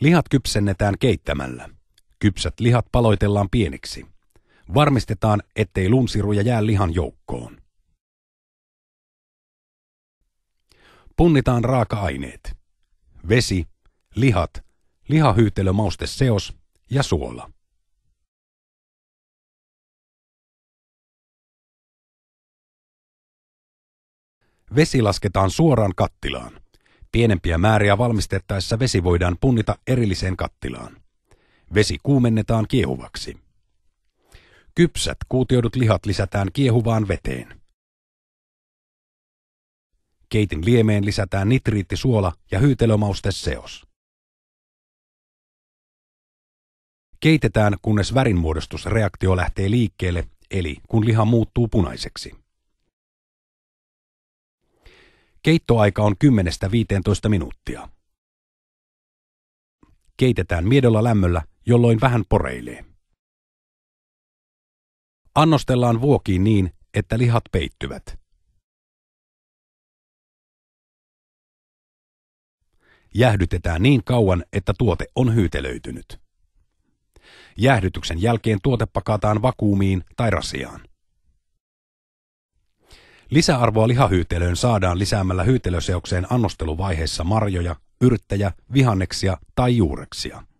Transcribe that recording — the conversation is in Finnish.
Lihat kypsennetään keittämällä. Kypsät lihat paloitellaan pieniksi. Varmistetaan, ettei lunsiruja jää lihan joukkoon. Punnitaan raaka-aineet. Vesi, lihat, lihahyytelömausteseos ja suola. Vesi lasketaan suoraan kattilaan. Pienempiä määriä valmistettaessa vesi voidaan punnita erilliseen kattilaan. Vesi kuumennetaan kiehuvaksi. Kypsät kuutioidut lihat lisätään kiehuvaan veteen. Keitin liemeen lisätään nitriittisuola ja hyytelömausteseos. Keitetään, kunnes värinmuodostusreaktio lähtee liikkeelle, eli kun liha muuttuu punaiseksi. Keittoaika on 10-15 minuuttia. Keitetään miedolla lämmöllä, jolloin vähän poreilee. Annostellaan vuokiin niin, että lihat peittyvät. Jäähdytetään niin kauan, että tuote on hyytelöitynyt. Jäähdytyksen jälkeen tuote pakataan vakuumiin tai rasiaan. Lisäarvoa lihahyytelöön saadaan lisäämällä hyytelöseokseen annosteluvaiheessa marjoja, yrttejä, vihanneksia tai juureksia.